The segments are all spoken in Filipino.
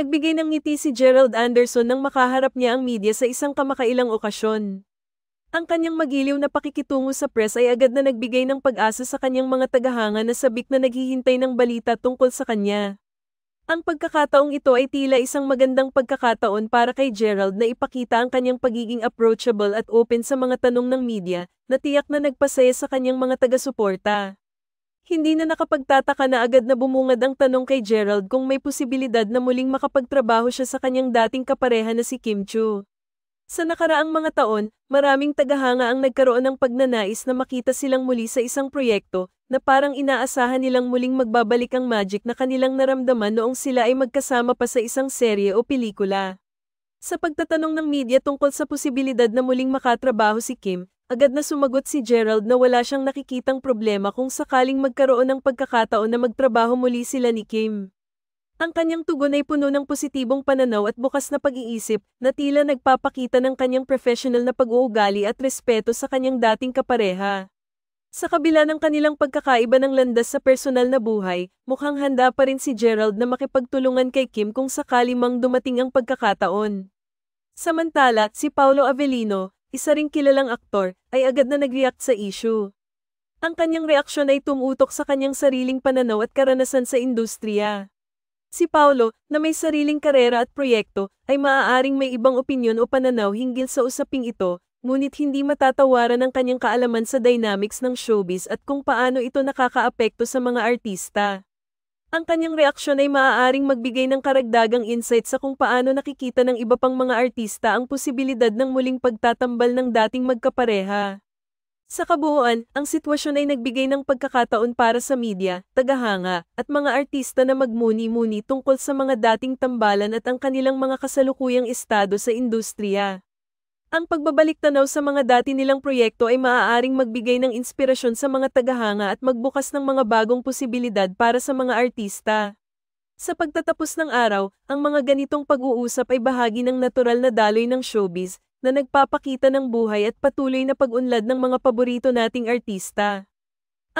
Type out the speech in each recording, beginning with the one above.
Nagbigay ng ngiti si Gerald Anderson nang makaharap niya ang media sa isang kamakailang okasyon. Ang kanyang magiliw na pakikitungo sa press ay agad na nagbigay ng pag-asa sa kanyang mga tagahanga na sabik na naghihintay ng balita tungkol sa kanya. Ang pagkakataong ito ay tila isang magandang pagkakataon para kay Gerald na ipakita ang kanyang pagiging approachable at open sa mga tanong ng media na tiyak na nagpasaya sa kanyang mga taga-suporta. Hindi na nakapagtataka na agad na bumungad ang tanong kay Gerald kung may posibilidad na muling makapagtrabaho siya sa kanyang dating kapareha na si Kim Chu. Sa nakaraang mga taon, maraming tagahanga ang nagkaroon ng pagnanais na makita silang muli sa isang proyekto na parang inaasahan nilang muling magbabalik ang magic na kanilang naramdaman noong sila ay magkasama pa sa isang serye o pelikula. Sa pagtatanong ng media tungkol sa posibilidad na muling makatrabaho si Kim, Agad na sumagot si Gerald na wala siyang nakikitang problema kung sakaling magkaroon ng pagkakataon na magtrabaho muli sila ni Kim. Ang kanyang tugon ay puno ng positibong pananaw at bukas na pag-iisip na tila nagpapakita ng kanyang professional na pag-uugali at respeto sa kanyang dating kapareha. Sa kabila ng kanilang pagkakaiba ng landas sa personal na buhay, mukhang handa pa rin si Gerald na makipagtulungan kay Kim kung sakali mang dumating ang pagkakataon. Samantala, si Paulo Avelino, isa ring kilalang aktor, ay agad na nag-react sa issue. Ang kanyang reaksyon ay tumutok sa kanyang sariling pananaw at karanasan sa industriya. Si Paolo, na may sariling karera at proyekto, ay maaaring may ibang opinyon o pananaw hinggil sa usaping ito, ngunit hindi matatawaran ang kanyang kaalaman sa dynamics ng showbiz at kung paano ito nakakaapekto sa mga artista. Ang kanyang reaksyon ay maaaring magbigay ng karagdagang insight sa kung paano nakikita ng iba pang mga artista ang posibilidad ng muling pagtatambal ng dating magkapareha. Sa kabuuan, ang sitwasyon ay nagbigay ng pagkakataon para sa media, tagahanga, at mga artista na magmuni-muni tungkol sa mga dating tambalan at ang kanilang mga kasalukuyang estado sa industriya. Ang pagbabalik tanaw sa mga dati nilang proyekto ay maaaring magbigay ng inspirasyon sa mga tagahanga at magbukas ng mga bagong posibilidad para sa mga artista. Sa pagtatapos ng araw, ang mga ganitong pag-uusap ay bahagi ng natural na daloy ng showbiz na nagpapakita ng buhay at patuloy na pag-unlad ng mga paborito nating artista.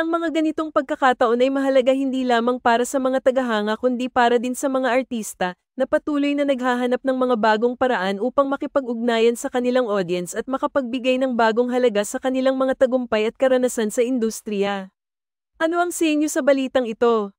Ang mga ganitong pagkakataon ay mahalaga hindi lamang para sa mga tagahanga kundi para din sa mga artista na patuloy na naghahanap ng mga bagong paraan upang makipag-ugnayan sa kanilang audience at makapagbigay ng bagong halaga sa kanilang mga tagumpay at karanasan sa industriya. Ano ang sa inyo sa balitang ito?